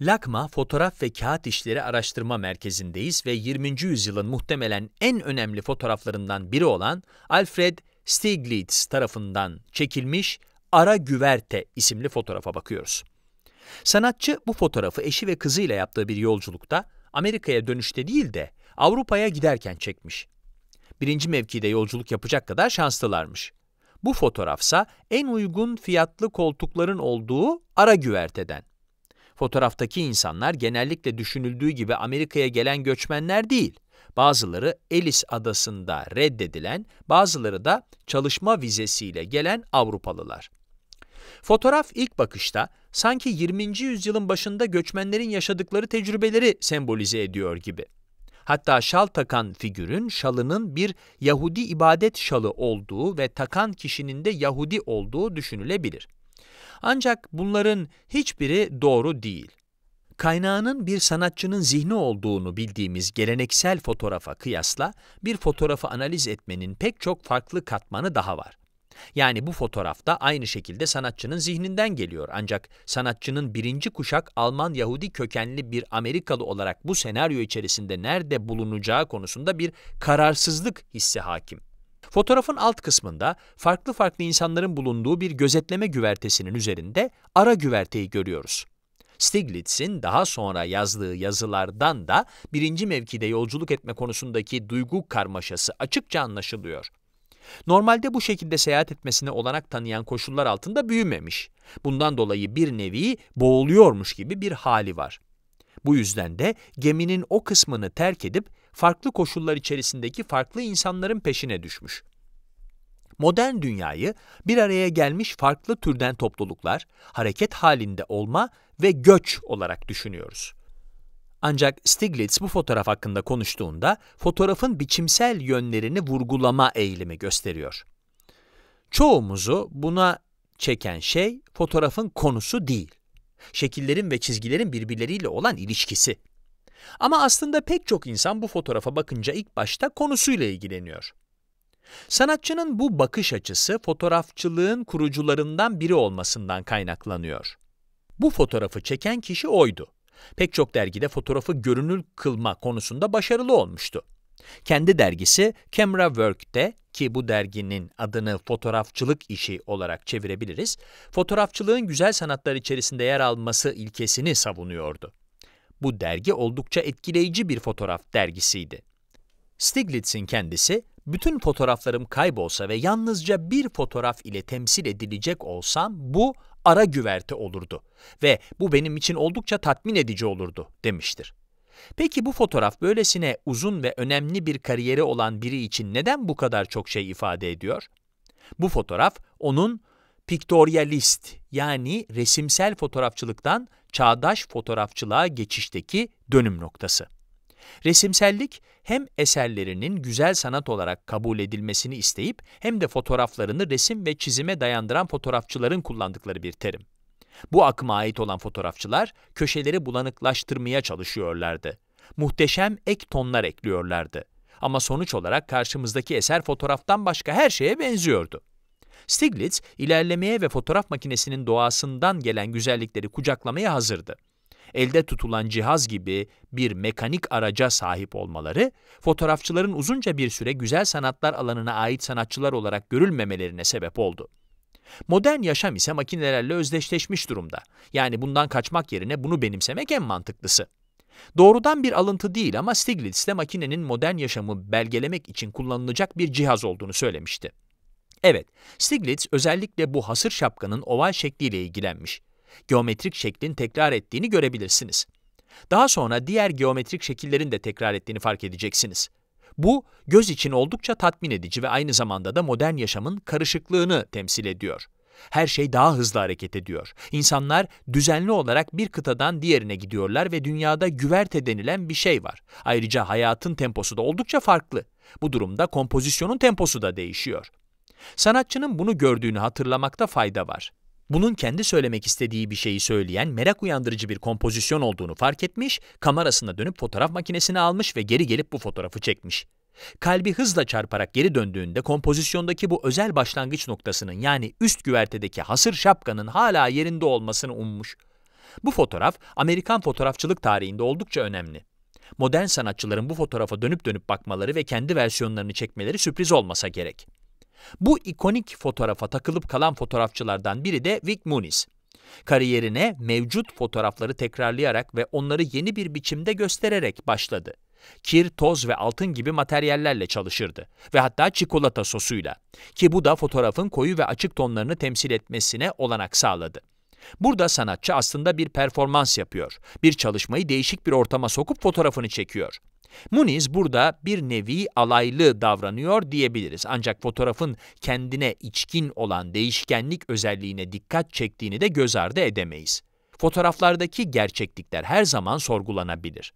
Lakma Fotoğraf ve Kağıt İşleri Araştırma Merkezi'ndeyiz ve 20. yüzyılın muhtemelen en önemli fotoğraflarından biri olan Alfred Stieglitz tarafından çekilmiş Ara Güverte isimli fotoğrafa bakıyoruz. Sanatçı bu fotoğrafı eşi ve kızıyla yaptığı bir yolculukta Amerika'ya dönüşte değil de Avrupa'ya giderken çekmiş. Birinci mevkide yolculuk yapacak kadar şanslılarmış. Bu fotoğrafsa en uygun fiyatlı koltukların olduğu ara güverteden. Fotoğraftaki insanlar genellikle düşünüldüğü gibi Amerika'ya gelen göçmenler değil. Bazıları Ellis adasında reddedilen, bazıları da çalışma vizesiyle gelen Avrupalılar. Fotoğraf ilk bakışta sanki 20. yüzyılın başında göçmenlerin yaşadıkları tecrübeleri sembolize ediyor gibi. Hatta şal takan figürün şalının bir Yahudi ibadet şalı olduğu ve takan kişinin de Yahudi olduğu düşünülebilir. Ancak bunların hiçbiri doğru değil. Kaynağının bir sanatçının zihni olduğunu bildiğimiz geleneksel fotoğrafa kıyasla bir fotoğrafı analiz etmenin pek çok farklı katmanı daha var. Yani bu fotoğrafta aynı şekilde sanatçının zihninden geliyor ancak sanatçının birinci kuşak Alman Yahudi kökenli bir Amerikalı olarak bu senaryo içerisinde nerede bulunacağı konusunda bir kararsızlık hissi hakim. Fotoğrafın alt kısmında farklı farklı insanların bulunduğu bir gözetleme güvertesinin üzerinde ara güverteyi görüyoruz. Stiglitz'in daha sonra yazdığı yazılardan da birinci mevkide yolculuk etme konusundaki duygu karmaşası açıkça anlaşılıyor. Normalde bu şekilde seyahat etmesine olanak tanıyan koşullar altında büyümemiş. Bundan dolayı bir nevi boğuluyormuş gibi bir hali var. Bu yüzden de geminin o kısmını terk edip farklı koşullar içerisindeki farklı insanların peşine düşmüş. Modern dünyayı bir araya gelmiş farklı türden topluluklar, hareket halinde olma ve göç olarak düşünüyoruz. Ancak Stiglitz bu fotoğraf hakkında konuştuğunda fotoğrafın biçimsel yönlerini vurgulama eğilimi gösteriyor. Çoğumuzu buna çeken şey fotoğrafın konusu değil, şekillerin ve çizgilerin birbirleriyle olan ilişkisi. Ama aslında pek çok insan bu fotoğrafa bakınca ilk başta konusuyla ilgileniyor. Sanatçının bu bakış açısı fotoğrafçılığın kurucularından biri olmasından kaynaklanıyor. Bu fotoğrafı çeken kişi oydu. Pek çok dergide fotoğrafı görünür kılma konusunda başarılı olmuştu. Kendi dergisi Camera Work'te ki bu derginin adını fotoğrafçılık işi olarak çevirebiliriz, fotoğrafçılığın güzel sanatlar içerisinde yer alması ilkesini savunuyordu. Bu dergi oldukça etkileyici bir fotoğraf dergisiydi. Stiglitz'in kendisi, bütün fotoğraflarım kaybolsa ve yalnızca bir fotoğraf ile temsil edilecek olsam bu ara güverte olurdu ve bu benim için oldukça tatmin edici olurdu demiştir. Peki bu fotoğraf böylesine uzun ve önemli bir kariyeri olan biri için neden bu kadar çok şey ifade ediyor? Bu fotoğraf onun piktoryalist yani resimsel fotoğrafçılıktan çağdaş fotoğrafçılığa geçişteki dönüm noktası. Resimsellik hem eserlerinin güzel sanat olarak kabul edilmesini isteyip hem de fotoğraflarını resim ve çizime dayandıran fotoğrafçıların kullandıkları bir terim. Bu akıma ait olan fotoğrafçılar köşeleri bulanıklaştırmaya çalışıyorlardı. Muhteşem ek tonlar ekliyorlardı. Ama sonuç olarak karşımızdaki eser fotoğraftan başka her şeye benziyordu. Stiglitz ilerlemeye ve fotoğraf makinesinin doğasından gelen güzellikleri kucaklamaya hazırdı. Elde tutulan cihaz gibi bir mekanik araca sahip olmaları, fotoğrafçıların uzunca bir süre güzel sanatlar alanına ait sanatçılar olarak görülmemelerine sebep oldu. Modern yaşam ise makinelerle özdeşleşmiş durumda. Yani bundan kaçmak yerine bunu benimsemek en mantıklısı. Doğrudan bir alıntı değil ama Stiglitz de makinenin modern yaşamı belgelemek için kullanılacak bir cihaz olduğunu söylemişti. Evet, Stiglitz özellikle bu hasır şapkanın oval şekliyle ilgilenmiş. Geometrik şeklin tekrar ettiğini görebilirsiniz. Daha sonra diğer geometrik şekillerin de tekrar ettiğini fark edeceksiniz. Bu, göz için oldukça tatmin edici ve aynı zamanda da modern yaşamın karışıklığını temsil ediyor. Her şey daha hızlı hareket ediyor. İnsanlar düzenli olarak bir kıtadan diğerine gidiyorlar ve dünyada güverte denilen bir şey var. Ayrıca hayatın temposu da oldukça farklı. Bu durumda kompozisyonun temposu da değişiyor. Sanatçının bunu gördüğünü hatırlamakta fayda var. Bunun kendi söylemek istediği bir şeyi söyleyen merak uyandırıcı bir kompozisyon olduğunu fark etmiş, kamerasına dönüp fotoğraf makinesini almış ve geri gelip bu fotoğrafı çekmiş. Kalbi hızla çarparak geri döndüğünde kompozisyondaki bu özel başlangıç noktasının yani üst güvertedeki hasır şapkanın hala yerinde olmasını ummuş. Bu fotoğraf Amerikan fotoğrafçılık tarihinde oldukça önemli. Modern sanatçıların bu fotoğrafa dönüp dönüp bakmaları ve kendi versiyonlarını çekmeleri sürpriz olmasa gerek. Bu ikonik fotoğrafa takılıp kalan fotoğrafçılardan biri de Vic Muniz. Kariyerine mevcut fotoğrafları tekrarlayarak ve onları yeni bir biçimde göstererek başladı. Kir, toz ve altın gibi materyallerle çalışırdı ve hatta çikolata sosuyla ki bu da fotoğrafın koyu ve açık tonlarını temsil etmesine olanak sağladı. Burada sanatçı aslında bir performans yapıyor. Bir çalışmayı değişik bir ortama sokup fotoğrafını çekiyor. Muniz burada bir nevi alaylı davranıyor diyebiliriz. Ancak fotoğrafın kendine içkin olan değişkenlik özelliğine dikkat çektiğini de göz ardı edemeyiz. Fotoğraflardaki gerçeklikler her zaman sorgulanabilir.